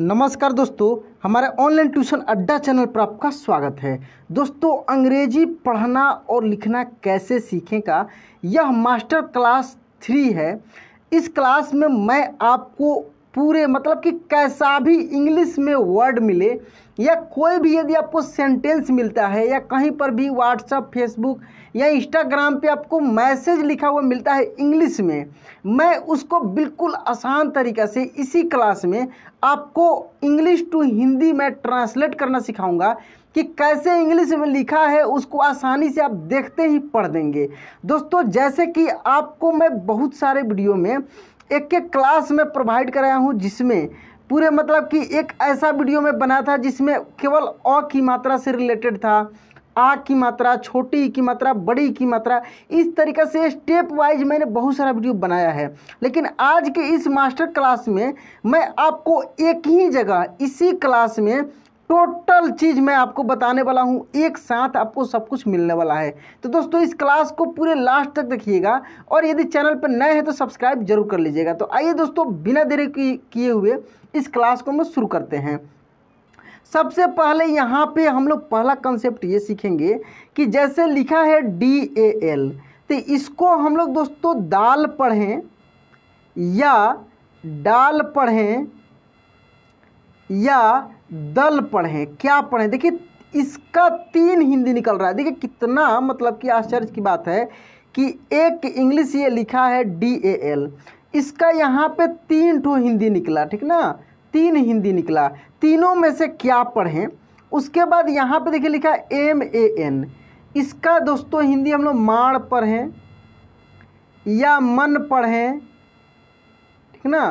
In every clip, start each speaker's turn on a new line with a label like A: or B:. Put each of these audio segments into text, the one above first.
A: नमस्कार दोस्तों हमारे ऑनलाइन ट्यूशन अड्डा चैनल पर आपका स्वागत है दोस्तों अंग्रेजी पढ़ना और लिखना कैसे सीखें का यह मास्टर क्लास थ्री है इस क्लास में मैं आपको पूरे मतलब कि कैसा भी इंग्लिश में वर्ड मिले या कोई भी यदि आपको सेंटेंस मिलता है या कहीं पर भी व्हाट्सअप फेसबुक या इंस्टाग्राम पे आपको मैसेज लिखा हुआ मिलता है इंग्लिश में मैं उसको बिल्कुल आसान तरीक़ा से इसी क्लास में आपको इंग्लिश टू हिंदी में ट्रांसलेट करना सिखाऊंगा कि कैसे इंग्लिश में लिखा है उसको आसानी से आप देखते ही पढ़ देंगे दोस्तों जैसे कि आपको मैं बहुत सारे वीडियो में एक एक क्लास में प्रोवाइड कराया हूँ जिसमें पूरे मतलब कि एक ऐसा वीडियो में बना था जिसमें केवल अ की मात्रा से रिलेटेड था आ की मात्रा छोटी की मात्रा बड़ी की मात्रा इस तरीके से स्टेप वाइज मैंने बहुत सारा वीडियो बनाया है लेकिन आज के इस मास्टर क्लास में मैं आपको एक ही जगह इसी क्लास में टोटल चीज़ मैं आपको बताने वाला हूँ एक साथ आपको सब कुछ मिलने वाला है तो दोस्तों इस क्लास को पूरे लास्ट तक देखिएगा और यदि चैनल पर नए हैं तो सब्सक्राइब जरूर कर लीजिएगा तो आइए दोस्तों बिना देरी किए हुए इस क्लास को हम लोग शुरू करते हैं सबसे पहले यहाँ पे हम लोग पहला कंसेप्ट ये सीखेंगे कि जैसे लिखा है डी ए एल तो इसको हम लोग दोस्तों दाल पढ़ें या डाल पढ़ें या दल पढ़ें क्या पढ़ें देखिए इसका तीन हिंदी निकल रहा है देखिए कितना मतलब कि आश्चर्य की बात है कि एक इंग्लिश ये लिखा है डी ए एल इसका यहाँ पे तीन ठो हिंदी निकला ठीक ना तीन हिंदी निकला तीनों में से क्या पढ़ें उसके बाद यहाँ पे देखिए लिखा एम ए एन इसका दोस्तों हिंदी हम लोग माण पढ़ें या मन पढ़ें ठीक ना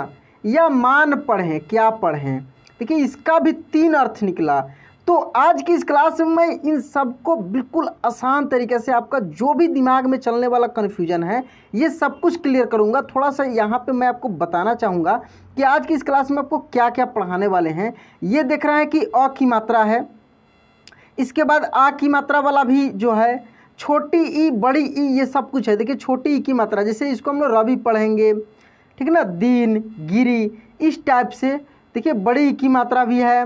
A: या मान पढ़ें क्या पढ़ें देखिए इसका भी तीन अर्थ निकला तो आज की इस क्लास में मैं इन सबको बिल्कुल आसान तरीके से आपका जो भी दिमाग में चलने वाला कन्फ्यूजन है ये सब कुछ क्लियर करूंगा थोड़ा सा यहाँ पे मैं आपको बताना चाहूँगा कि आज की इस क्लास में आपको क्या क्या पढ़ाने वाले हैं ये देख रहे हैं कि अ की मात्रा है इसके बाद आ की मात्रा वाला भी जो है छोटी ई बड़ी ई ये सब कुछ है देखिए छोटी ई की मात्रा जैसे इसको हम लोग रवि पढ़ेंगे ठीक है ना दीन गिरी इस टाइप से देखिए बड़ी की मात्रा भी है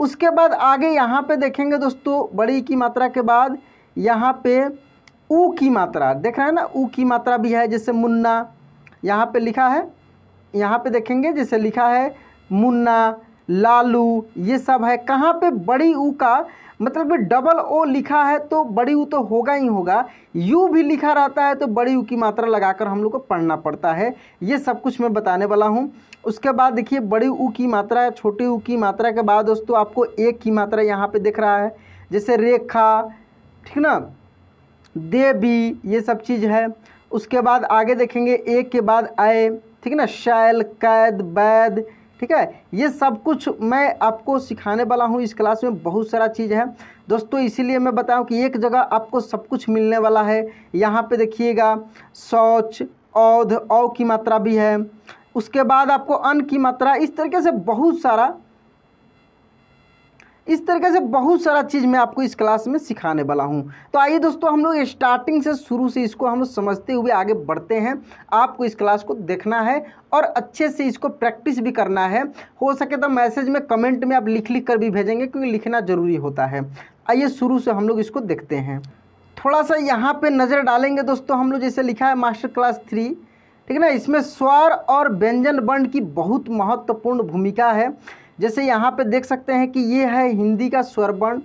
A: उसके बाद आगे यहाँ पे देखेंगे दोस्तों बड़ी की मात्रा के बाद यहाँ पे ऊ की मात्रा देख रहे हैं ना ऊ की मात्रा भी है जैसे मुन्ना यहाँ पे लिखा है यहाँ पे देखेंगे जैसे लिखा है मुन्ना लालू ये सब है कहाँ पे बड़ी ऊ का मतलब डबल ओ लिखा है तो बड़ी ऊ तो होगा ही होगा यू भी लिखा रहता है तो बड़ी ऊ की मात्रा लगाकर हम लोग को पढ़ना पड़ता है ये सब कुछ मैं बताने वाला हूँ उसके बाद देखिए बड़ी ऊ की मात्रा छोटी ऊ की मात्रा के बाद दोस्तों आपको एक की मात्रा यहाँ पर दिख रहा है जैसे रेखा ठीक ना देवी ये सब चीज़ है उसके बाद आगे देखेंगे एक के बाद आए ठीक ना शैल कैद बैद ठीक है ये सब कुछ मैं आपको सिखाने वाला हूँ इस क्लास में बहुत सारा चीज़ है दोस्तों इसीलिए मैं बताऊँ कि एक जगह आपको सब कुछ मिलने वाला है यहाँ पे देखिएगा शौच औध औ की मात्रा भी है उसके बाद आपको अन्न की मात्रा इस तरीके से बहुत सारा इस तरीके से बहुत सारा चीज़ मैं आपको इस क्लास में सिखाने वाला हूँ तो आइए दोस्तों हम लोग स्टार्टिंग से शुरू से इसको हम लोग समझते हुए आगे बढ़ते हैं आपको इस क्लास को देखना है और अच्छे से इसको प्रैक्टिस भी करना है हो सके तो मैसेज में कमेंट में आप लिख लिख कर भी भेजेंगे क्योंकि लिखना ज़रूरी होता है आइए शुरू से हम लोग इसको देखते हैं थोड़ा सा यहाँ पर नज़र डालेंगे दोस्तों हम लोग जैसे लिखा है मास्टर क्लास थ्री ठीक है ना इसमें स्वर और व्यंजन बंड की बहुत महत्वपूर्ण भूमिका है जैसे यहाँ पे देख सकते हैं कि ये है हिंदी का स्वरवर्ण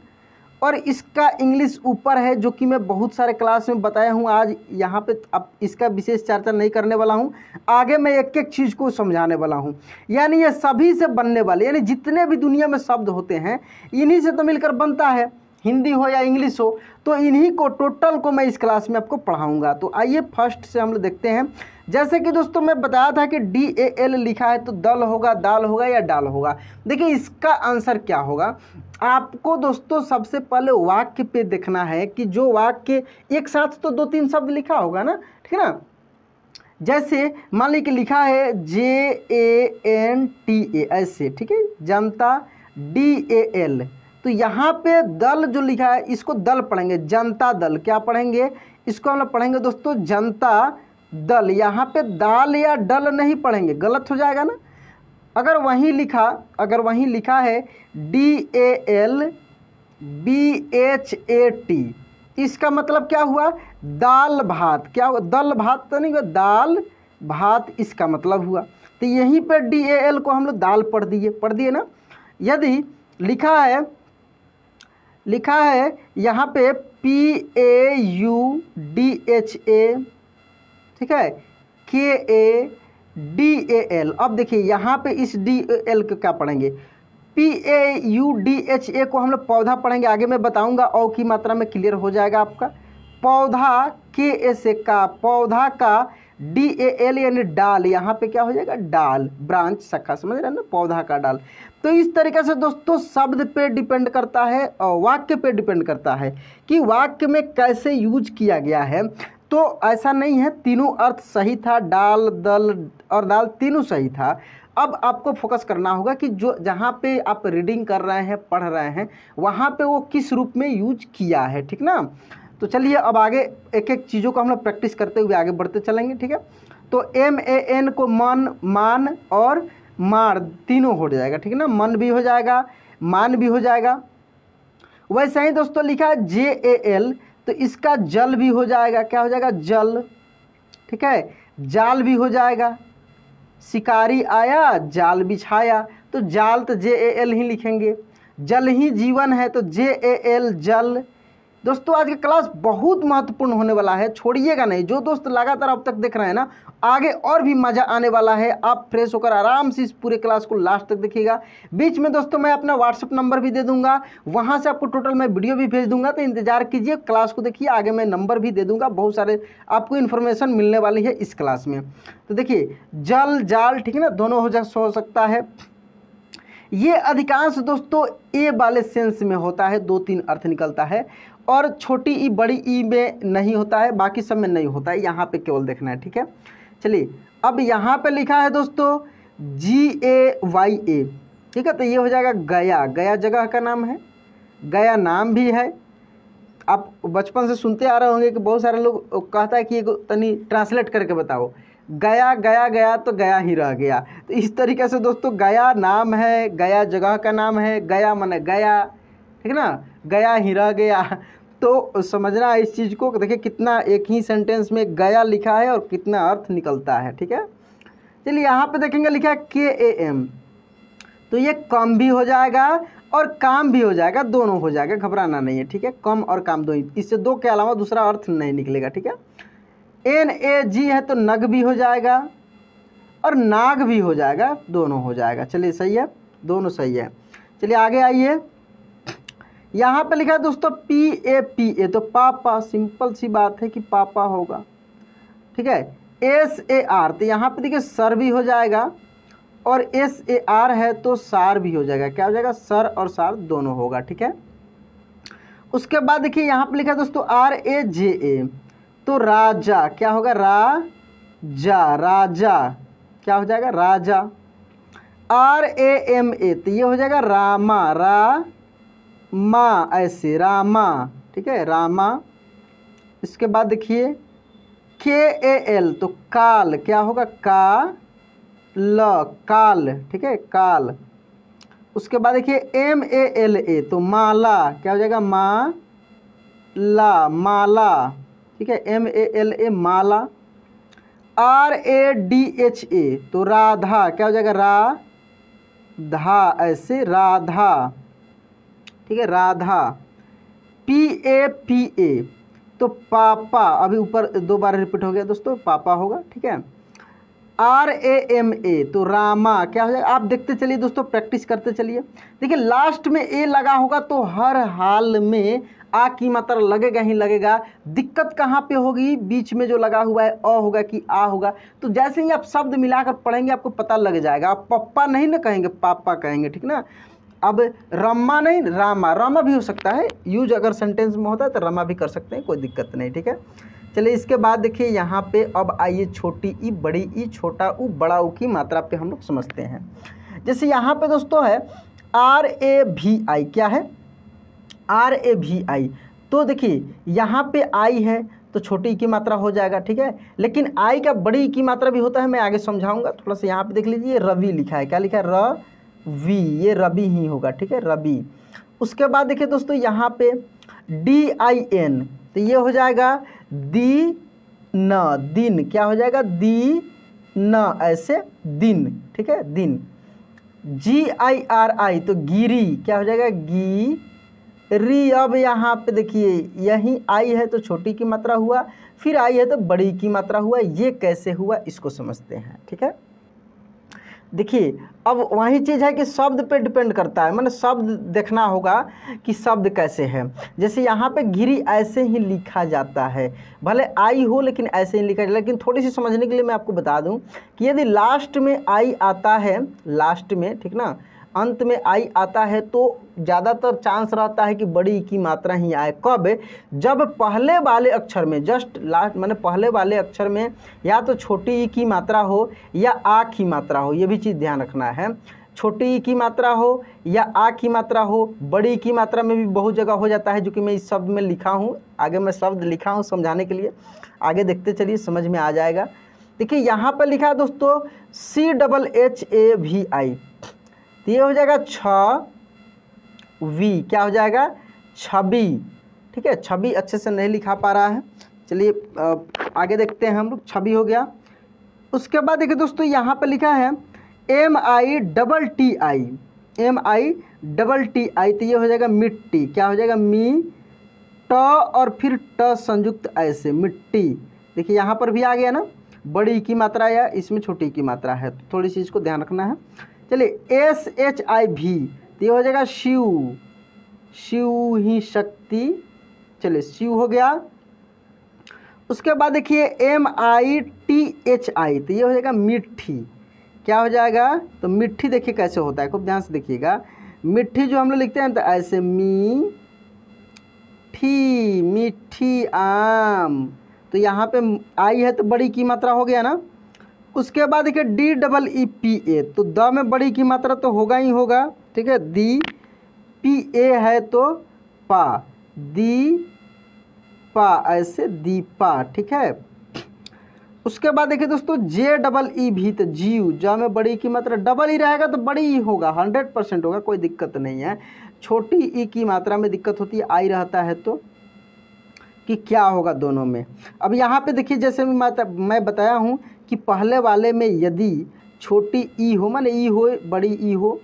A: और इसका इंग्लिश ऊपर है जो कि मैं बहुत सारे क्लास में बताया हूँ आज यहाँ पे अब इसका विशेष चर्चा नहीं करने वाला हूँ आगे मैं एक एक चीज़ को समझाने वाला हूँ यानी ये सभी से बनने वाले यानी जितने भी दुनिया में शब्द होते हैं इन्हीं से तो मिलकर बनता है हिंदी हो या इंग्लिश हो तो इन्हीं को टोटल को मैं इस क्लास में आपको पढ़ाऊँगा तो आइए फर्स्ट से हम लोग देखते हैं जैसे कि दोस्तों मैं बताया था कि डी ए एल लिखा है तो दल होगा दाल होगा या डाल होगा देखिए इसका आंसर क्या होगा आपको दोस्तों सबसे पहले वाक्य पे देखना है कि जो वाक्य एक साथ तो दो तीन शब्द लिखा होगा ना ठीक है ना जैसे मान लीजिए लिखा है जे ए एन टी ए ऐसे ठीक है जनता डी ए एल तो यहाँ पे दल जो लिखा है इसको दल पढ़ेंगे जनता दल क्या पढ़ेंगे इसको हम लोग पढ़ेंगे दोस्तों जनता दल यहाँ पे दाल या डल नहीं पढ़ेंगे गलत हो जाएगा ना अगर वहीं लिखा अगर वहीं लिखा है D A L B H A T इसका मतलब क्या हुआ दाल भात क्या हुआ दल भात तो नहीं हुआ दाल भात इसका मतलब हुआ तो यहीं पे डी ए एल को हम लोग दाल पढ़ दिए पढ़ दिए ना यदि लिखा है लिखा है यहाँ पे P A U D H A ठीक है के ए डी ए एल अब देखिए यहाँ पे इस डी ए एल को क्या पढ़ेंगे P A U D H A को हम लोग पौधा पढ़ेंगे आगे मैं बताऊँगा और की मात्रा में क्लियर हो जाएगा आपका पौधा के ए से का पौधा का डी ए एल यानी डाल यहाँ पे क्या हो जाएगा डाल ब्रांच शाखा समझ रहे हैं ना पौधा का डाल तो इस तरीके से दोस्तों शब्द पे डिपेंड करता है और वाक्य पे डिपेंड करता है कि वाक्य में कैसे यूज किया गया है तो ऐसा नहीं है तीनों अर्थ सही था डाल दल और दाल तीनों सही था अब आपको फोकस करना होगा कि जो जहाँ पे आप रीडिंग कर रहे हैं पढ़ रहे हैं वहाँ पे वो किस रूप में यूज किया है ठीक ना तो चलिए अब आगे एक एक चीज़ों को हम लोग प्रैक्टिस करते हुए आगे बढ़ते चलेंगे ठीक है तो एम ए एन को मन मान और मार तीनों हो जाएगा ठीक ना मन भी हो जाएगा मान भी हो जाएगा वैसे ही दोस्तों लिखा है जे ए एल तो इसका जल भी हो जाएगा क्या हो जाएगा जल ठीक है जाल भी हो जाएगा शिकारी आया जाल बिछाया तो जाल तो जे ए एल ही लिखेंगे जल ही जीवन है तो जे ए एल जल दोस्तों आज की क्लास बहुत महत्वपूर्ण होने वाला है छोड़िएगा नहीं जो दोस्त लगातार अब तक देख रहे हैं ना आगे और भी मज़ा आने वाला है आप फ्रेश होकर आराम से इस पूरे क्लास को लास्ट तक देखिएगा बीच में दोस्तों मैं अपना व्हाट्सअप नंबर भी दे दूंगा वहाँ से आपको टोटल मैं वीडियो भी भेज दूंगा तो इंतजार कीजिए क्लास को देखिए आगे मैं नंबर भी दे दूंगा बहुत सारे आपको इन्फॉर्मेशन मिलने वाली है इस क्लास में तो देखिए जल जाल ठीक है ना दोनों हो जा हो सकता है ये अधिकांश दोस्तों ए वाले सेंस में होता है दो तीन अर्थ निकलता है और छोटी ई बड़ी ई में नहीं होता है बाकी सब में नहीं होता है यहाँ पे केवल देखना है ठीक है चलिए अब यहाँ पे लिखा है दोस्तों जी ए वाई ए ठीक है तो ये हो जाएगा गया गया जगह का नाम है गया नाम भी है आप बचपन से सुनते आ रहे होंगे कि बहुत सारे लोग कहता है कि एक तनी ट्रांसलेट करके बताओ गया गया गया तो गया ही रह गया तो इस तरीके से दोस्तों गया नाम है गया जगह का नाम है गया मन गया ठीक ना गया ही रह गया तो समझना इस चीज़ को देखिए कितना एक ही सेंटेंस में गया लिखा है और कितना अर्थ निकलता है ठीक है चलिए यहाँ पे देखेंगे लिखा है के ए एम तो ये कम भी हो जाएगा और काम भी हो जाएगा दोनों हो जाएगा घबराना नहीं है ठीक है कम और काम दो इससे दो के अलावा दूसरा अर्थ नहीं निकलेगा ठीक है एन ए जी है तो नग भी हो जाएगा और नाग भी हो जाएगा दोनों हो जाएगा चलिए सही है दोनों सही है चलिए आगे आइए यहाँ पे लिखा है दोस्तों पी ए पी ए तो पापा सिंपल सी बात है कि पापा होगा ठीक है एस ए आर तो यहाँ पे देखिए सर भी हो जाएगा और एस ए आर है तो सार भी हो जाएगा क्या हो जाएगा सर और सार दोनों होगा ठीक है उसके बाद देखिए यहाँ पे लिखा है दोस्तों आर ए जे ए तो राजा क्या होगा रा जा राजा क्या हो जाएगा राजा आर ए एम ए तो ये हो जाएगा रामा रा माँ ऐसे रामा ठीक है रामा इसके बाद देखिए के ए एल तो काल क्या होगा का ल काल ठीक है काल उसके बाद देखिए एम ए एल ए तो माला क्या हो जाएगा मा ला माला ठीक है एम ए एल ए माला R A D H A तो राधा क्या हो जाएगा रा धा ऐसे राधा ठीक है Radha P A P A तो पापा अभी ऊपर दो बार रिपीट हो गया दोस्तों पापा होगा ठीक है आर ए एम ए तो रामा क्या हो जाएगा आप देखते चलिए दोस्तों प्रैक्टिस करते चलिए देखिए लास्ट में ए लगा होगा तो हर हाल में आ की मात्रा लगेगा ही लगेगा दिक्कत कहाँ पे होगी बीच में जो लगा हुआ है अ होगा कि आ होगा तो जैसे ही आप शब्द मिलाकर पढ़ेंगे आपको पता लग जाएगा आप पप्पा नहीं ना कहेंगे पापा कहेंगे ठीक ना अब रम्मा नहीं रामा रामा भी हो सकता है यूज अगर सेंटेंस में होता है तो रमा भी कर सकते हैं कोई दिक्कत नहीं ठीक है चलिए इसके बाद देखिए यहाँ पे अब आइए छोटी ई बड़ी ई छोटा ऊ बड़ा ऊ की मात्रा पे हम लोग समझते हैं जैसे यहाँ पे दोस्तों है आर ए भी आई क्या है आर ए भी आई तो देखिए यहाँ पे आई है तो छोटी की मात्रा हो जाएगा ठीक है लेकिन आई का बड़ी की मात्रा भी होता है मैं आगे समझाऊंगा थोड़ा सा यहाँ पे देख लीजिए रवि लिखा है क्या लिखा है र वी ये रबी ही होगा ठीक है रबी उसके बाद देखिए दोस्तों यहाँ पे डी आई एन तो ये हो जाएगा दी न दिन क्या हो जाएगा दी न ऐसे दिन ठीक है दिन जी आई आर आई तो गिरी क्या हो जाएगा गी री अब यहाँ पे देखिए यही आई है तो छोटी की मात्रा हुआ फिर आई है तो बड़ी की मात्रा हुआ ये कैसे हुआ इसको समझते हैं ठीक है देखिए अब वही चीज़ है कि शब्द पे डिपेंड करता है मैंने शब्द देखना होगा कि शब्द कैसे है जैसे यहाँ पे घिरी ऐसे ही लिखा जाता है भले आई हो लेकिन ऐसे ही लिखा जाता है लेकिन थोड़ी सी समझने के लिए मैं आपको बता दूँ कि यदि लास्ट में आई आता है लास्ट में ठीक ना अंत में आई आता है तो ज़्यादातर चांस रहता है कि बड़ी की मात्रा ही आए कब जब पहले वाले अक्षर में जस्ट लास्ट मैंने पहले वाले अक्षर में या तो छोटी ई की मात्रा हो या आ की मात्रा हो ये भी चीज़ ध्यान रखना है छोटी ई की मात्रा हो या आ की मात्रा हो बड़ी की मात्रा में भी बहुत जगह हो जाता है जो कि मैं इस शब्द में लिखा हूँ आगे मैं शब्द लिखा हूँ समझाने के लिए आगे देखते चलिए समझ में आ जाएगा देखिए यहाँ पर लिखा है दोस्तों C double H A V I तो ये हो जाएगा छ वी क्या हो जाएगा छवि ठीक है छवि अच्छे से नहीं लिखा पा रहा है चलिए आगे देखते हैं हम लोग छवि हो गया उसके बाद देखिए दोस्तों यहाँ पर लिखा है M I double T I M I double T I तो ये हो जाएगा मिट्टी क्या हो जाएगा मी ट और फिर ट संयुक्त ऐसे मिट्टी देखिए यहाँ पर भी आ गया ना बड़ी की मात्रा या इसमें छोटी की मात्रा है तो थोड़ी सी इसको ध्यान रखना है चलिए एस एच आई भी तो ये हो जाएगा शिव शिव ही शक्ति चलिए शिव हो गया उसके बाद देखिए M I T H I तो ये हो जाएगा मिट्टी क्या हो जाएगा तो मिट्टी देखिए कैसे होता है खूब ध्यान से देखिएगा मिट्टी जो हम लोग लिखते हैं तो ऐसे मी ठी मिठी आम तो यहाँ पे आई है तो बड़ी की मात्रा हो गया ना उसके बाद देखिए D double E P A तो द में बड़ी की मात्रा तो होगा ही होगा ठीक है दी पी ए है तो पा दी पा ऐसे दी पा ठीक है उसके बाद देखिए दोस्तों जे डबल ई भी तो जी ज में बड़ी की मात्रा डबल ई e रहेगा तो बड़ी ई e होगा हंड्रेड परसेंट होगा कोई दिक्कत नहीं है छोटी ई e की मात्रा में दिक्कत होती है आई रहता है तो कि क्या होगा दोनों में अब यहाँ पे देखिए जैसे मैं मैं बताया हूँ कि पहले वाले में यदि छोटी ई हो माने ई हो बड़ी ई हो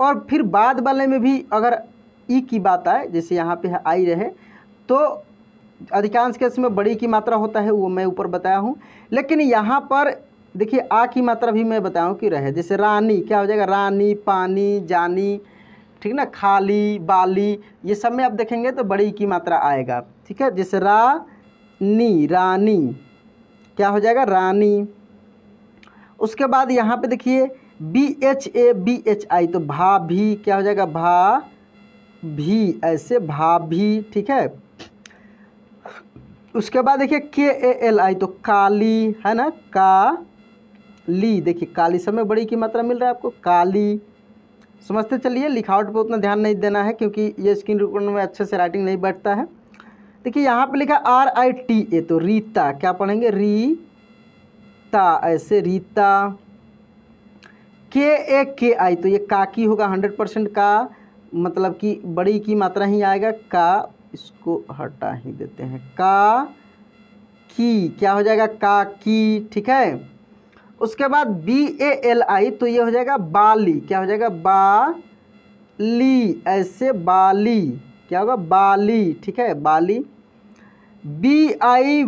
A: और फिर बाद वाले में भी अगर ई की बात आए जैसे यहाँ पे आई रहे तो अधिकांश केस में बड़ी की मात्रा होता है वो मैं ऊपर बताया हूँ लेकिन यहाँ पर देखिए आ की मात्रा भी मैं बताया हूँ कि रहे जैसे रानी क्या हो जाएगा रानी पानी जानी ठीक ना खाली बाली ये सब में आप देखेंगे तो बड़ी की मात्रा आएगा ठीक है जैसे रा नी रानी क्या हो जाएगा रानी उसके बाद यहाँ पे देखिए B H A B H I तो भा भी क्या हो जाएगा भा भी ऐसे भा भी ठीक है उसके बाद देखिए के ए एल आई तो काली है ना का ली देखिए काली सब में बड़ी की मात्रा मिल रहा है आपको काली समझते चलिए लिखावट पे उतना ध्यान नहीं देना है क्योंकि ये स्क्रीन रिकॉर्ड में अच्छे से राइटिंग नहीं बैठता है देखिए यहाँ पे लिखा आर आई टी ए तो रीता क्या पढ़ेंगे री रीता ऐसे रीता के ए के आई तो ये का की होगा हंड्रेड परसेंट का मतलब कि बड़ी की मात्रा ही आएगा का इसको हटा ही देते हैं का की क्या हो जाएगा का की ठीक है उसके बाद बी ए एल आई तो ये हो जाएगा बाली क्या हो जाएगा बा ली ऐसे बाली क्या होगा बाली ठीक है बाली बी आई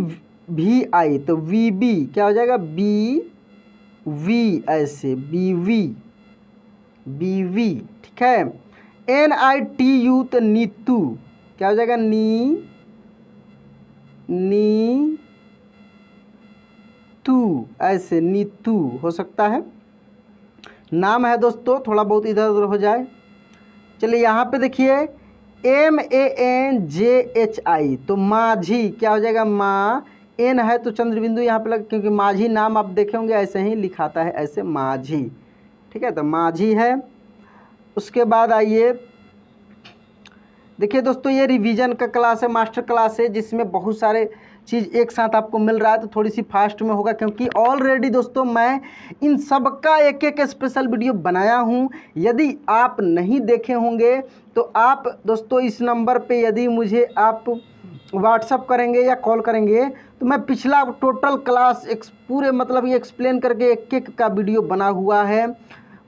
A: वी आई तो वी बी क्या हो जाएगा बी वी ऐसे बी वी बी वी ठीक है एन आई टी यू तो नीतू क्या हो जाएगा नी नी तू ऐसे नीतू हो सकता है नाम है दोस्तों थोड़ा बहुत इधर उधर हो जाए चलिए यहाँ पे देखिए M A N J H I तो माझी क्या हो जाएगा माँ एन है तो चंद्र बिंदु यहाँ पर लग क्योंकि माझी नाम आप देखे होंगे ऐसे ही लिखाता है ऐसे माझी ठीक है तो माझी है उसके बाद आइए देखिए दोस्तों ये रिवीजन का क्लास है मास्टर क्लास है जिसमें बहुत सारे चीज़ एक साथ आपको मिल रहा है तो थोड़ी सी फास्ट में होगा क्योंकि ऑलरेडी दोस्तों मैं इन सब का एक एक स्पेशल वीडियो बनाया हूँ यदि आप नहीं देखे होंगे तो आप दोस्तों इस नंबर पे यदि मुझे आप व्हाट्सअप करेंगे या कॉल करेंगे तो मैं पिछला टोटल क्लास एक पूरे मतलब ये एक्सप्लेन करके एक एक का वीडियो बना हुआ है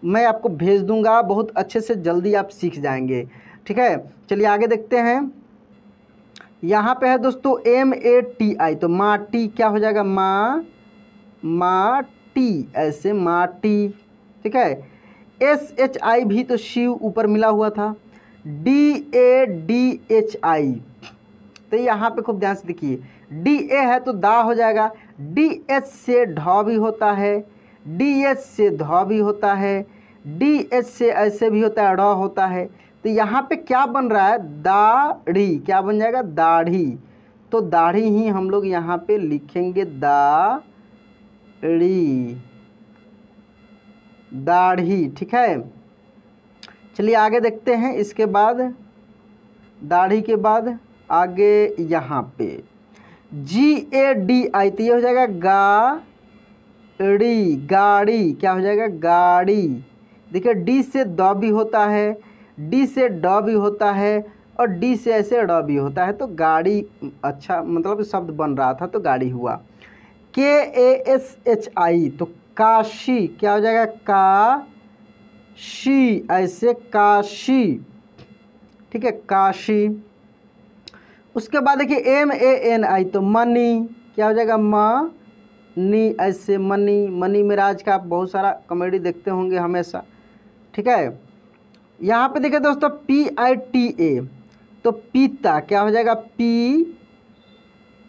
A: मैं आपको भेज दूंगा बहुत अच्छे से जल्दी आप सीख जाएंगे ठीक है चलिए आगे देखते हैं यहाँ पे है दोस्तों एम तो ए टी आई तो माटी क्या हो जाएगा माँ टी ऐसे माटी ठीक है एस एच आई भी तो शिव ऊपर मिला हुआ था D A D H I तो यहाँ पे खूब ध्यान से देखिए डी ए है तो दा हो जाएगा डी एस से ढ भी होता है डी एस से ध भी होता है डी एस से ऐसे भी होता है ढ होता है तो यहाँ पे क्या बन रहा है दाढ़ी क्या बन जाएगा दाढ़ी तो दाढ़ी ही हम लोग यहाँ पे लिखेंगे दाढ़ी दाढ़ी ठीक है चलिए आगे देखते हैं इसके बाद दाढ़ी के बाद आगे यहाँ पे जी ए डी आई तो ये हो जाएगा गाड़ी गाड़ी क्या हो जाएगा गाड़ी देखिए डी से द भी होता है डी से ड भी होता है और डी से ऐसे ड भी होता है तो गाड़ी अच्छा मतलब शब्द बन रहा था तो गाड़ी हुआ के ए एस एच आई तो काशी क्या हो जाएगा का शी ऐसे काशी ठीक है काशी उसके बाद देखिए एम ए एन आई तो मनी क्या हो जाएगा नी ऐसे मनी मनी में का आप बहुत सारा कॉमेडी देखते होंगे हमेशा ठीक है यहाँ पे देखिए दोस्तों पी आई टी ए तो पीता क्या हो जाएगा पी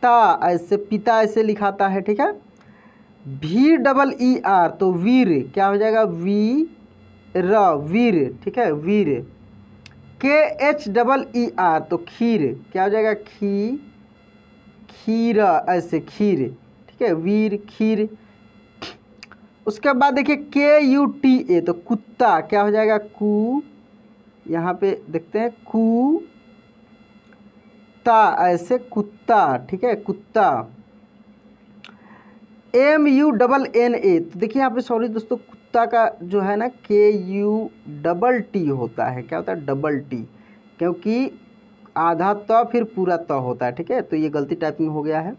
A: ता ऐसे पिता ऐसे लिखाता है ठीक है भी डबल ई आर तो वीर क्या हो जाएगा वी र वीर ठीक है वीर के एच डबल ई आर तो खीर क्या हो जाएगा खी खीर ऐसे खीर ठीक है वीर खीर उसके बाद देखिए के यू टी ए तो कुत्ता क्या हो जाएगा कू यहाँ पे देखते हैं कू ता ऐसे कुत्ता ठीक है कुत्ता M U double N A तो देखिए यहाँ पे सॉरी दोस्तों कुत्ता का जो है ना के यू डबल टी होता है क्या होता है डबल टी क्योंकि आधा त फिर पूरा त होता है ठीक है तो ये गलती टाइपिंग हो गया है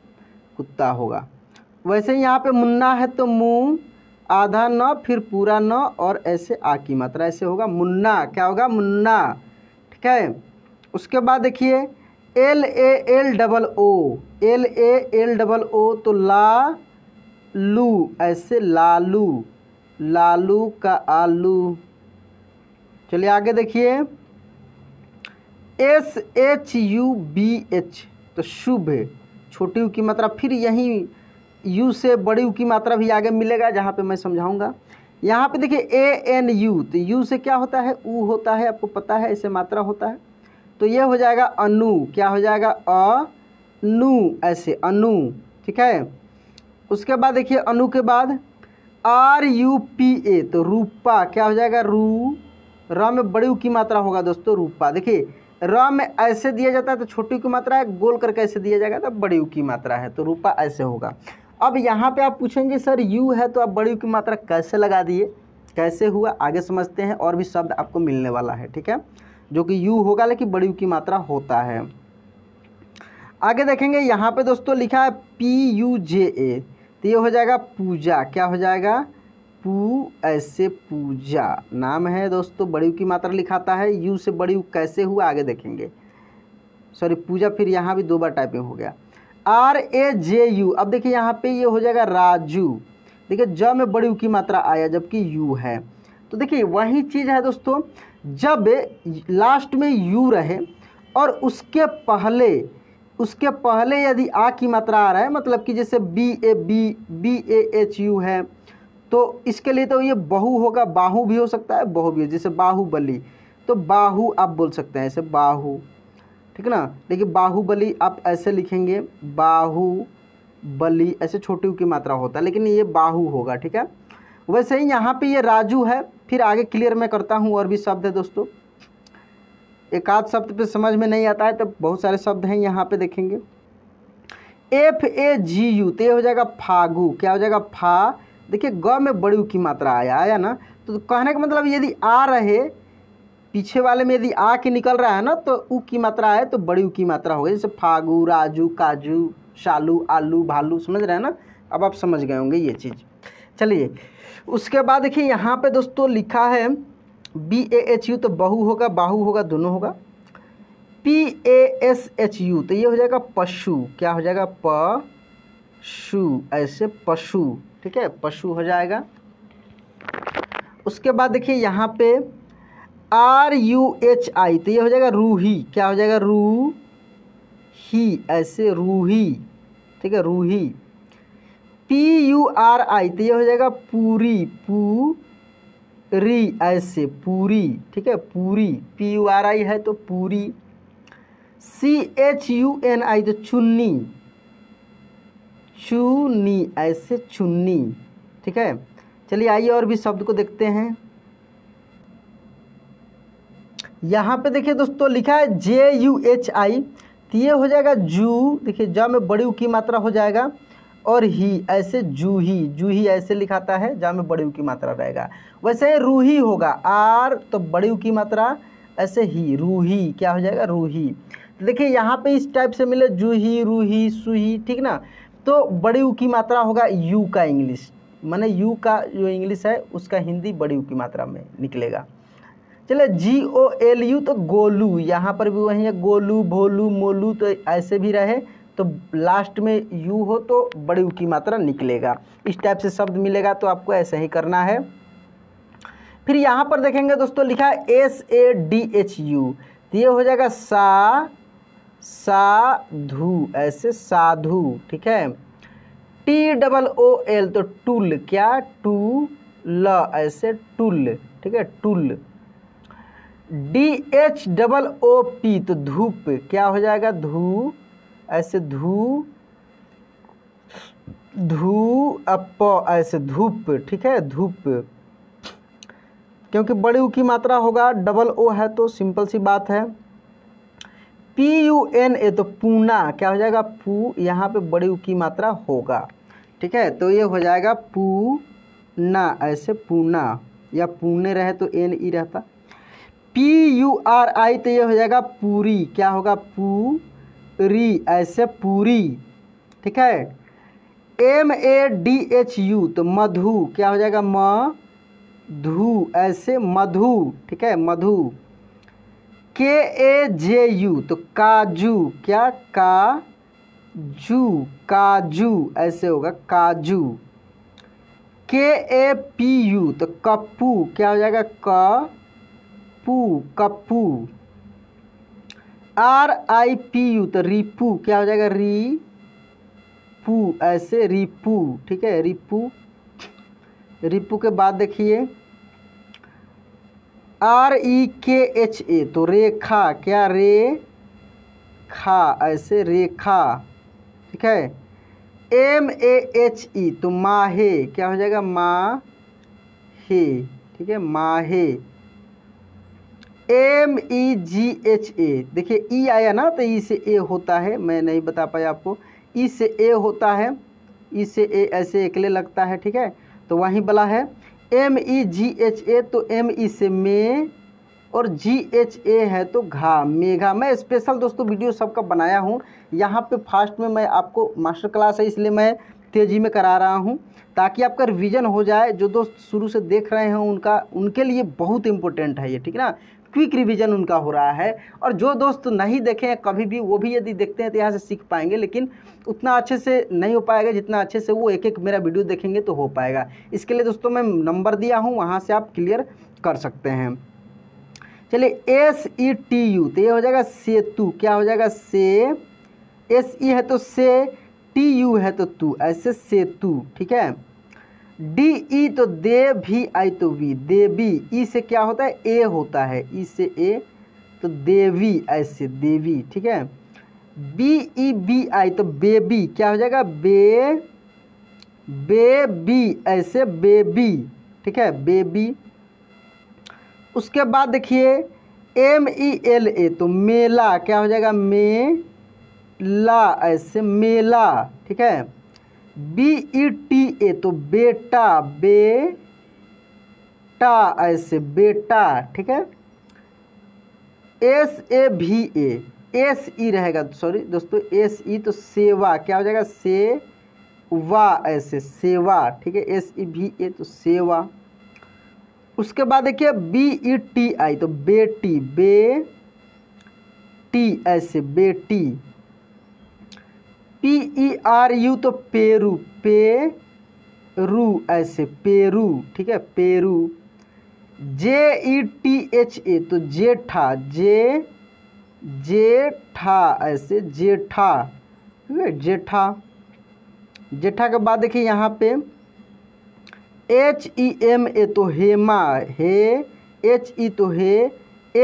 A: कुत्ता होगा वैसे यहाँ पे मुन्ना है तो मुँह आधा न फिर पूरा न और ऐसे आ की मात्रा ऐसे होगा मुन्ना क्या होगा मुन्ना ठीक है उसके बाद देखिए L A L double O L A L double O तो ला लू ऐसे लालू लालू का आलू चलिए आगे देखिए S H U B H तो शुभ छोटी यू की मात्रा फिर यहीं यू से बड़ी यू की मात्रा भी आगे मिलेगा जहाँ पे मैं समझाऊंगा यहाँ पे देखिए ए एन यू तो यू से क्या होता है ऊ होता है आपको पता है ऐसे मात्रा होता है तो ये हो जाएगा अनु क्या हो जाएगा अ नु ऐसे अनु ठीक है उसके बाद देखिए अनु के बाद आर यू पी ए तो रूपा क्या हो जाएगा रू र में बड़ी की मात्रा होगा दोस्तों रूपा देखिए र में ऐसे दिया जाता है तो छोटी की मात्रा है गोल करके ऐसे दिया जाएगा तो बड़ी की मात्रा है तो रूपा ऐसे होगा अब यहाँ पे आप पूछेंगे सर यू है तो आप बड़ी की मात्रा कैसे लगा दिए कैसे हुआ आगे समझते हैं और भी शब्द आपको मिलने वाला है ठीक है जो कि यू होगा लेकिन बड़ी की मात्रा होता है आगे देखेंगे यहाँ पे दोस्तों लिखा है पी यू जे ए तो ये हो जाएगा पूजा क्या हो जाएगा पू ऐसे पूजा नाम है दोस्तों बड़ी की मात्रा लिखाता है यू से बड़ी यू कैसे हुआ आगे देखेंगे सॉरी पूजा फिर यहाँ भी दो बार टाइपिंग हो गया आर ए जे यू अब देखिए यहाँ पे ये हो जाएगा राजू देखिए ज में बड़ी की मात्रा आया जबकि यू है तो देखिए वही चीज़ है दोस्तों जब लास्ट में यू रहे और उसके पहले उसके पहले यदि आ की मात्रा आ रहा है मतलब कि जैसे B A B B A H U है तो इसके लिए तो ये बहु होगा बाहु भी हो सकता है बहु भी हो जैसे बाहुबली तो बाहु आप बोल सकते हैं ऐसे बाहु ठीक है ना लेकिन बाहुबली आप ऐसे लिखेंगे बाहु बली ऐसे छोटी की मात्रा होता है लेकिन ये बाहु होगा ठीक है वैसे ही यहाँ पे ये राजू है फिर आगे क्लियर मैं करता हूँ और भी शब्द है दोस्तों एकाध शब्द पे समझ में नहीं आता है तो बहुत सारे शब्द हैं यहाँ पे देखेंगे एफ ए जी यू तो ये हो जाएगा फागू क्या हो जाएगा फा देखिए ग में बड़ी की मात्रा आया आया ना तो कहने का मतलब यदि आ रहे पीछे वाले में यदि आ के निकल रहा है ना तो ऊ की मात्रा है तो बड़ी ऊ की मात्रा हो गई जैसे फागू राजू काजू शालू आलू भालू समझ रहे हैं ना अब आप समझ गए होंगे ये चीज़ चलिए उसके बाद देखिए यहाँ पे दोस्तों लिखा है बी ए एच यू तो बहु होगा बाहु होगा दोनों होगा P A S H U तो ये हो जाएगा पशु क्या हो जाएगा पशु ऐसे पशु ठीक है पशु हो जाएगा उसके बाद देखिए यहाँ पे आर यू एच आई तो ये हो जाएगा रूही क्या हो जाएगा रू ही ऐसे रूही ठीक है रूही पी यू आर आई तो ये हो जाएगा पूरी पू री ऐसे पूरी ठीक है पूरी पी यू आर आई है तो पूरी C H U N I तो चुन्नी चुनी ऐसे चुन्नी ठीक है चलिए आइए और भी शब्द को देखते हैं यहाँ पे देखिए दोस्तों लिखा है जे यू एच आई तो ये हो जाएगा जू देखिए ज में बड़ी की मात्रा हो जाएगा और ही ऐसे जूही जूही ऐसे लिखाता है जहाँ में बड़े की मात्रा रहेगा वैसे रूही होगा आर तो बड़े की मात्रा ऐसे ही रूही क्या हो जाएगा रूही तो देखिए यहाँ पे इस टाइप से मिले जूही रूही सुही ठीक ना तो बड़े की मात्रा होगा यू का इंग्लिश मैंने यू का जो इंग्लिश है उसका हिंदी बड़ी की मात्रा में निकलेगा चले जी ओ एल यू तो गोलू यहाँ पर भी वही है गोलू भोलू मोलू तो ऐसे भी रहे तो लास्ट में यू हो तो बड़े यू की मात्रा निकलेगा इस टाइप से शब्द मिलेगा तो आपको ऐसे ही करना है फिर यहाँ पर देखेंगे दोस्तों लिखा है S A D H U तो ये हो जाएगा सा साधु ऐसे साधु ठीक है टी डबल ओ एल तो टूल क्या टू ल ऐसे टूल ठीक है टूल D H double O P तो धूप क्या हो जाएगा धू ऐसे धू धू अप ऐसे धूप ठीक है धूप क्योंकि बड़े ऊ की मात्रा होगा डबल ओ है तो सिंपल सी बात है पी यू एन ए तो पूना क्या हो जाएगा पू यहाँ पे बड़े ऊ की मात्रा होगा ठीक है तो ये हो जाएगा पू ना ऐसे पूना या पुणे रहे तो एन ई e रहता पी यू आर आई तो ये हो जाएगा पूरी क्या होगा पू री ऐसे पूरी ठीक है M A D H U तो मधु क्या हो जाएगा म धू ऐसे मधु ठीक है मधु के ए जे यू तो काजू क्या का जू काजू ऐसे होगा काजू के ए पी यू तो कप्पू क्या हो जाएगा क पू कप्पू आर आई पी यू तो रिपू क्या हो जाएगा री पू ऐसे रिपू ठीक है रिपू रिपू के बाद देखिए आर ई के एच ए तो रेखा क्या रे खा ऐसे रेखा ठीक है एम ए एच ई तो माहे क्या हो जाएगा मा हे ठीक है माहे M E ji H A देखिए ई e आया ना तो ई e से ए होता है मैं नहीं बता पाया आपको ई e से ए होता है ई से ए ऐसे एकले लगता है ठीक है तो वहीं बला है M E ji H A तो एम ई से मे और जी एच ए है तो घा मेघा मैं स्पेशल दोस्तों वीडियो सबका बनाया हूँ यहाँ पे फास्ट में मैं आपको मास्टर क्लास है इसलिए मैं तेज़ी में करा रहा हूँ ताकि आपका रिवीजन हो जाए जो दोस्त शुरू से देख रहे हैं उनका उनके लिए बहुत इंपॉर्टेंट है ये ठीक है ना क्विक रिवीजन उनका हो रहा है और जो दोस्त नहीं देखे कभी भी वो भी यदि देखते हैं तो यहाँ से सीख पाएंगे लेकिन उतना अच्छे से नहीं हो पाएगा जितना अच्छे से वो एक एक मेरा वीडियो देखेंगे तो हो पाएगा इसके लिए दोस्तों मैं नंबर दिया हूँ वहाँ से आप क्लियर कर सकते हैं चलिए एस ई टी यू तो ये हो जाएगा सेतु क्या हो जाएगा से एस ई e है तो से टी यू है तो तू ऐसे सेतु ठीक है डी ई तो दे भी आई तो वी देवी ई से क्या होता है ए होता है ई से ए तो देवी ऐसे देवी ठीक है बी ई बी आई तो बेबी क्या हो जाएगा बे बेबी ऐसे बेबी ठीक है बेबी उसके बाद देखिए एम ई एल ए तो मेला क्या हो जाएगा मे ला ऐसे मेला ठीक है बी ई टी ए तो बेटा बेटा ऐसे बेटा ठीक है एस ए भी ए एस ई रहेगा सॉरी दोस्तों एस ई e तो सेवा क्या हो जाएगा से वा ऐसे सेवा ठीक है एस ई भी ए तो सेवा उसके बाद देखिए बी ई टी आई तो बेटी बे टी ऐसे बेटी पी ई आर यू तो पेरू पे रू ऐसे पेरू ठीक है पेरू J E T H A तो जेठा जे जेठा ऐसे जेठा ठीक है जेठा जेठा के बाद देखिए यहाँ पे एच ई एम ए तो हेमा हे एच ई e तो हे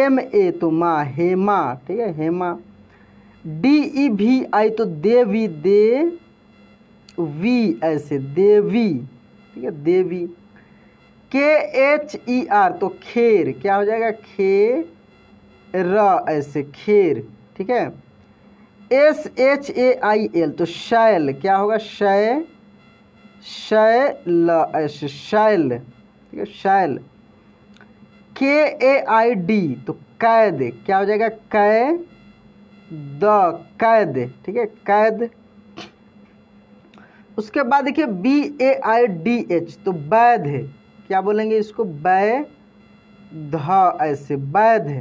A: एम ए तो माँ हेमा ठीक है Hema D E V I तो देवी दे वी ऐसे देवी ठीक है देवी के एच ई आर तो खेर क्या हो जाएगा खे र ऐसे खेर ठीक है S H A I L तो शैल क्या होगा शय शय ल ऐसे शैल ठीक है शैल के ए आई डी तो कैद क्या हो जाएगा कै द कैद ठीक है कैद उसके बाद देखिए B A I D H तो वैध है क्या बोलेंगे इसको ध ऐसे वैध है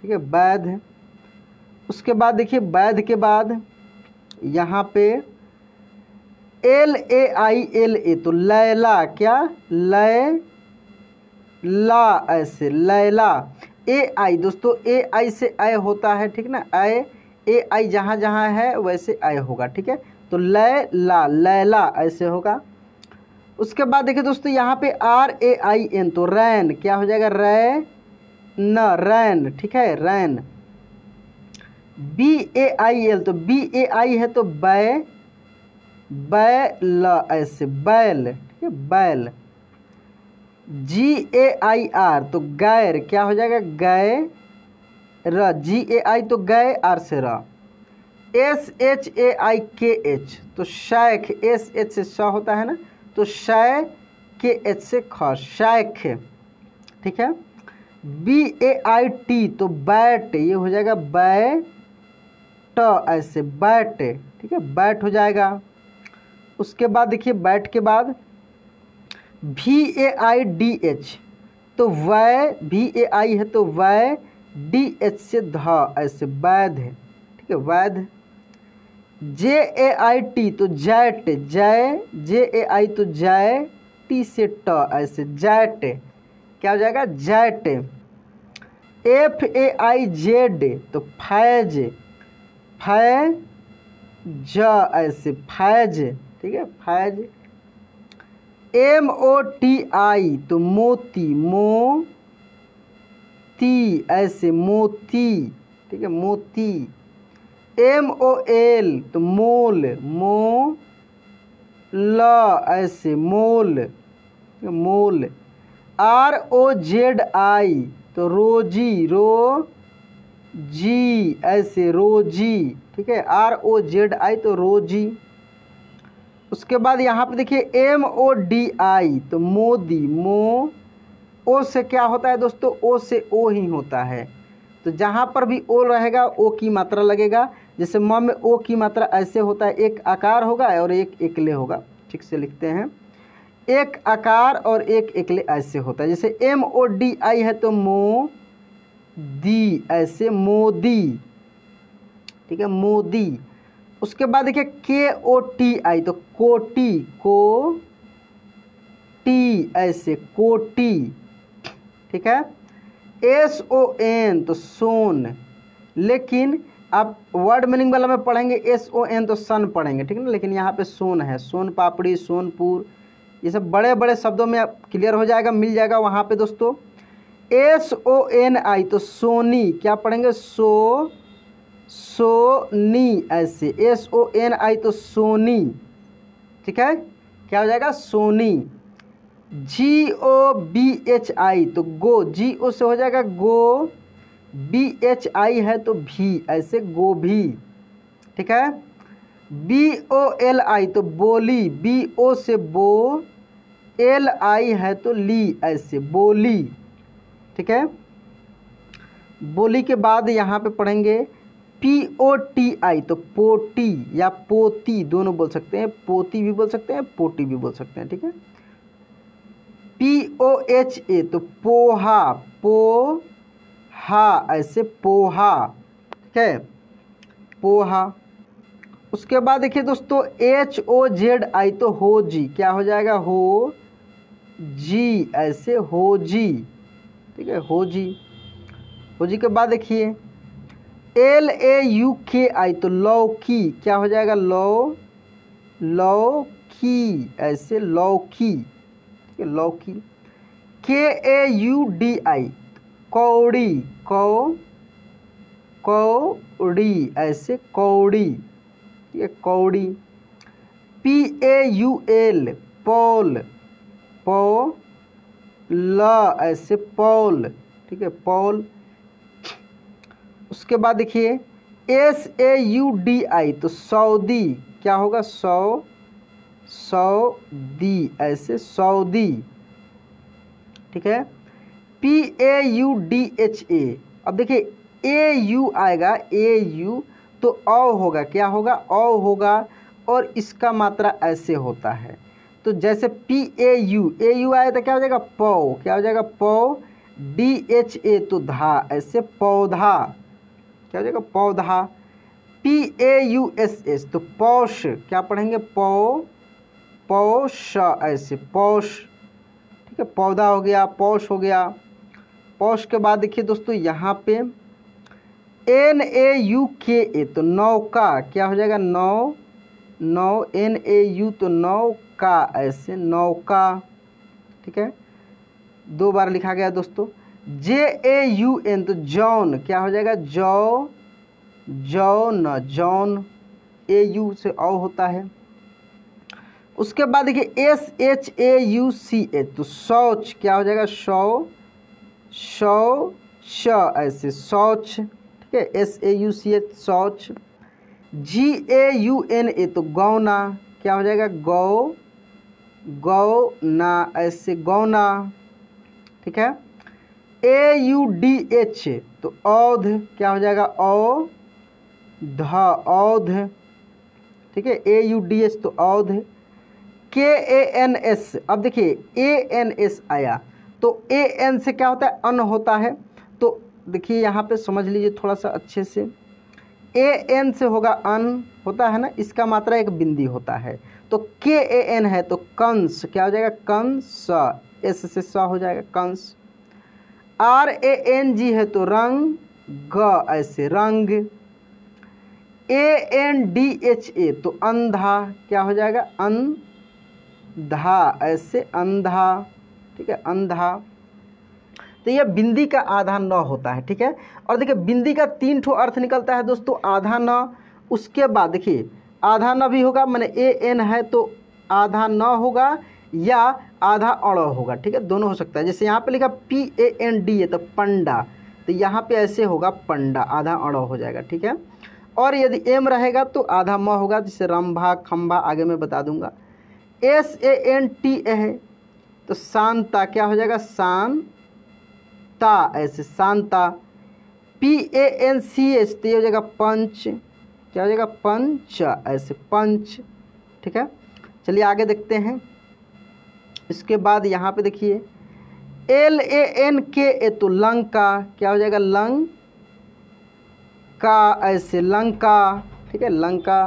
A: ठीक है वैध है उसके बाद देखिए वैध के बाद यहाँ पे L A I L A तो लैला क्या लय ला ऐसे लैला ए आई दोस्तों ए आई से ए होता है ठीक ना ए ए आई जहाँ जहाँ है वैसे आई होगा ठीक है तो लय ला लैला ऐसे होगा उसके बाद देखिए दोस्तों यहाँ पे आर ए आई एन तो रैन क्या हो जाएगा रै न रैन ठीक है रैन बी ए आई एल तो बी ए आई है तो बै बै ल ऐसे बैल ठीक है बैल जी ए आई आर तो गैर क्या हो जाएगा गै र जी ए आई तो गए आर से र एस एच ए आई के एच तो शैख एस एच से श होता है ना तो शय के एच से ख शैख ठीक है बी ए आई टी तो बैट ये हो जाएगा ट ऐसे बैट ठीक है बैट हो जाएगा उसके बाद देखिए बैट के बाद भी ए आई डी एच तो वै भी ए आई है तो वै डी एच से धा ऐसे वैध ठीक है वैध जे ए आई टी तो जैट जय जे ए आई तो जय टी से ट ऐसे जैट क्या हो जाएगा जैट एफ ए आई जेड तो फैज फै ज ऐसे फैज ठीक है फैज एम ओ टी आई तो मोती मो मोती ऐसे मोती ठीक है मोती एम ओ एल तो मोल मो ल ऐसे मोल मोल आर ओ जेड आई तो रोजी रो जी ऐसे रोजी ठीक है आर ओ जेड आई तो रोजी उसके बाद यहाँ पे देखिए एम ओ डी आई तो मोदी मो ओ से क्या होता है दोस्तों ओ से ओ ही होता है तो जहाँ पर भी ओ रहेगा ओ की मात्रा लगेगा जैसे म में ओ की मात्रा ऐसे होता है एक आकार होगा और एक एकले होगा ठीक से लिखते हैं एक आकार और एक एकले ऐसे होता है जैसे एम ओ डी आई है तो मो दी ऐसे मोदी ठीक है मोदी उसके बाद देखिए के ओ टी आई तो कोटी को टी ऐसे कोटी ठीक है एस ओ एन तो सोन लेकिन आप वर्ड मीनिंग वाला में पढ़ेंगे एस ओ एन तो सन पढ़ेंगे ठीक है ना लेकिन यहाँ पे सोन है सोन पापड़ी सोनपुर ये सब बड़े बड़े शब्दों में क्लियर हो जाएगा मिल जाएगा वहाँ पे दोस्तों एस ओ एन आई तो सोनी क्या पढ़ेंगे सो सोनी ऐसे एस ओ एन आई तो सोनी ठीक है क्या हो जाएगा सोनी G O B H I तो गो जी ओ से हो जाएगा गो बी एच आई है तो भी ऐसे गो भी ठीक है बी ओ एल आई तो बोली बी ओ से बो एल आई है तो ली ऐसे बोली ठीक है बोली के बाद यहाँ पे पढ़ेंगे पी ओ टी आई तो पोटी या पोती दोनों बोल सकते हैं पोती भी बोल सकते हैं पोटी भी बोल सकते हैं ठीक है पी ओ एच ए तो पोहा पो हा ऐसे पोहा ठीक है पोहा उसके बाद देखिए दोस्तों एच ओ जेड आई तो हो जी क्या हो जाएगा हो जी ऐसे हो जी ठीक है हो जी हो जी के बाद देखिए एल ए यू के आई तो लौकी क्या हो जाएगा लौ लौकी ऐसे लौकी लौकी के ए यू डी आई कौड़ी कौ कौड़ी ऐसे कौड़ी ठीक है कौड़ी पी ए यू एल पौल पौ ल ऐसे पौल ठीक है पौल उसके बाद देखिए S A U D I तो सऊदी क्या होगा सौ सऊदी ऐसे सऊदी ठीक है P A U D H A अब देखिए ए यू आएगा ए यू तो अ होगा क्या होगा अ होगा और इसका मात्रा ऐसे होता है तो जैसे P A U A U आए तो क्या हो जाएगा पौ क्या हो जाएगा पौ डी एच ए तो धा ऐसे पौधा क्या हो जाएगा पौधा P A U S S तो पौष क्या पढ़ेंगे पौ पौष ऐसे पौष ठीक है पौधा हो गया पौष हो गया पौष के बाद देखिए दोस्तों यहाँ पे एन ए यू के ए तो नौ का क्या हो जाएगा नौ नौ एन ए यू तो नौ का ऐसे नौ का ठीक है दो बार लिखा गया दोस्तों जे ए यू एन तो जौन क्या हो जाएगा जौ जौन जौन ए यू से औ होता है उसके बाद देखिए S H A U C A तो शौच क्या हो जाएगा शौ शौ श ऐसे शौच ठीक है S A U C H शौच G A you N A तो गौना क्या हो जाएगा गौ गौ ना ऐसे गौना ठीक है ए यू डी एच तो औध क्या हो जाएगा औ ध औध ठीक है ए यू डी एच तो औध के ए एन एस अब देखिए ए एन एस आया तो ए एन से क्या होता है अन होता है तो देखिए यहाँ पे समझ लीजिए थोड़ा सा अच्छे से ए एन से होगा अन होता है ना इसका मात्रा एक बिंदी होता है तो के ए एन है तो कंस क्या हो जाएगा कंस एस से स हो जाएगा कंस आर ए एन जी है तो रंग ग ऐसे रंग A N D H A तो अंधा क्या हो जाएगा अन धा ऐसे अंधा ठीक है अंधा तो यह बिंदी का आधा न होता है ठीक है और देखिए बिंदी का तीन ठो अर्थ निकलता है दोस्तों आधा न उसके बाद देखिए आधा न भी होगा मैंने ए एन है तो आधा न होगा या आधा अड़ होगा ठीक है दोनों हो सकता है जैसे यहाँ पे लिखा पी ए एन डी है तो पंडा तो यहाँ पे ऐसे होगा पंडा आधा अण हो जाएगा ठीक है और यदि एम रहेगा तो आधा म होगा जैसे रंभा खम्भा आगे मैं बता दूंगा S A N T A है तो शांता क्या हो जाएगा शांता ऐसे शांता P A N C H तो ये हो जाएगा पंच क्या हो जाएगा पंच ऐसे पंच ठीक है चलिए आगे देखते हैं इसके बाद यहाँ पे देखिए एल ए एन के ए तो लंका क्या हो जाएगा लंग का ऐसे लंका ठीक है लंका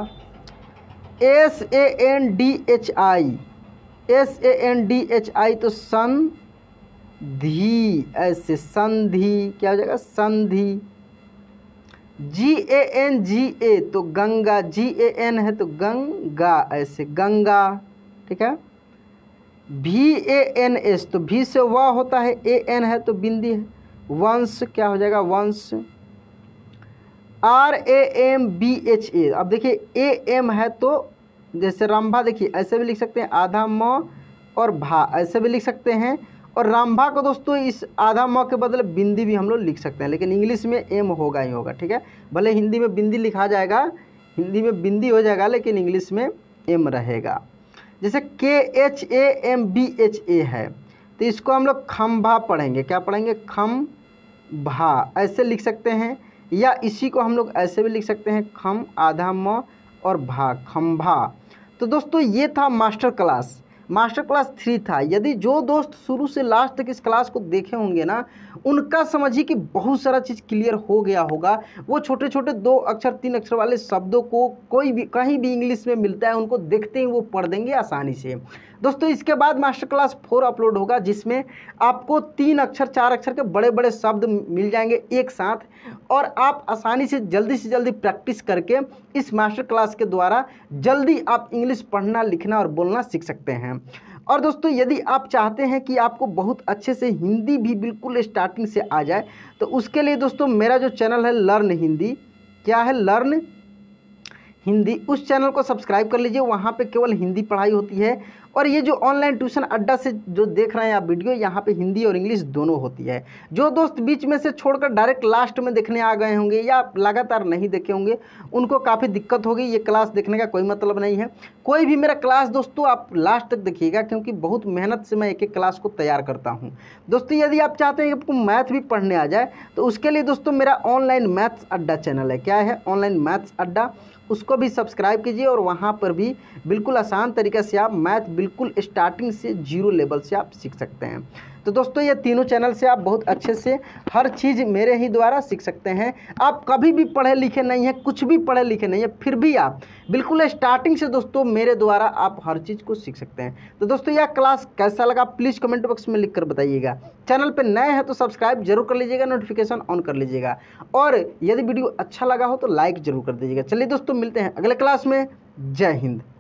A: S A N D H I S A N D H I तो सन धी ऐसे संधि क्या हो जाएगा संधि जी ए एन जी ए तो गंगा जी ए एन है तो गंगा ऐसे गंगा ठीक है भी ए एन एस तो भी से व होता है ए एन है तो बिंदी है वंश क्या हो जाएगा वंश R A M B H A अब देखिए ए एम है तो जैसे रंभा देखिए ऐसे भी लिख सकते हैं आधा म और भा ऐसे भी लिख सकते हैं और रामभा को दोस्तों इस आधा म के बदले बिंदी भी हम लोग लिख सकते हैं लेकिन इंग्लिश में एम होगा ही होगा ठीक है भले हिंदी में बिंदी लिखा जाएगा हिंदी में बिंदी हो जाएगा लेकिन इंग्लिश में एम रहेगा जैसे K H A M B H A है तो इसको हम लोग खम्भा पढ़ेंगे क्या पढ़ेंगे खम भा ऐसे लिख सकते हैं या इसी को हम लोग ऐसे भी लिख सकते हैं खम आधा म और भा खम्भा तो दोस्तों ये था master class master class three था यदि जो दोस्त शुरू से लास्ट तक इस क्लास को देखे होंगे ना उनका समझिए कि बहुत सारा चीज़ क्लियर हो गया होगा वो छोटे छोटे दो अक्षर तीन अक्षर वाले शब्दों को कोई भी कहीं भी इंग्लिश में मिलता है उनको देखते ही वो पढ़ देंगे आसानी से दोस्तों इसके बाद मास्टर क्लास फोर अपलोड होगा जिसमें आपको तीन अक्षर चार अक्षर के बड़े बड़े शब्द मिल जाएंगे एक साथ और आप आसानी से जल्दी से जल्दी प्रैक्टिस करके इस मास्टर क्लास के द्वारा जल्दी आप इंग्लिश पढ़ना लिखना और बोलना सीख सकते हैं और दोस्तों यदि आप चाहते हैं कि आपको बहुत अच्छे से हिंदी भी बिल्कुल स्टार्टिंग से आ जाए तो उसके लिए दोस्तों मेरा जो चैनल है लर्न हिंदी क्या है लर्न हिंदी उस चैनल को सब्सक्राइब कर लीजिए वहाँ पे केवल हिंदी पढ़ाई होती है और ये जो ऑनलाइन ट्यूशन अड्डा से जो देख रहे हैं आप वीडियो यहाँ पे हिंदी और इंग्लिश दोनों होती है जो दोस्त बीच में से छोड़कर डायरेक्ट लास्ट में देखने आ गए होंगे या लगातार नहीं देखे होंगे उनको काफ़ी दिक्कत होगी ये क्लास देखने का कोई मतलब नहीं है कोई भी मेरा क्लास दोस्तों आप लास्ट तक देखिएगा क्योंकि बहुत मेहनत से मैं एक एक क्लास को तैयार करता हूँ दोस्तों यदि आप चाहते हैं कि आपको मैथ भी पढ़ने आ जाए तो उसके लिए दोस्तों मेरा ऑनलाइन मैथ्स अड्डा चैनल है क्या है ऑनलाइन मैथ्स अड्डा उसको भी सब्सक्राइब कीजिए और वहाँ पर भी बिल्कुल आसान तरीके से आप मैथ बिल्कुल स्टार्टिंग से जीरो लेवल से आप सीख सकते हैं तो दोस्तों ये तीनों चैनल से आप बहुत अच्छे से हर चीज़ मेरे ही द्वारा सीख सकते हैं आप कभी भी पढ़े लिखे नहीं हैं कुछ भी पढ़े लिखे नहीं है फिर भी आप बिल्कुल स्टार्टिंग से दोस्तों मेरे द्वारा आप हर चीज़ को सीख सकते हैं तो दोस्तों यह क्लास कैसा लगा प्लीज़ कमेंट बॉक्स में लिख कर बताइएगा चैनल पर नए हैं तो सब्सक्राइब जरूर कर लीजिएगा नोटिफिकेशन ऑन कर लीजिएगा और यदि वीडियो अच्छा लगा हो तो लाइक जरूर कर दीजिएगा चलिए दोस्तों मिलते हैं अगले क्लास में जय हिंद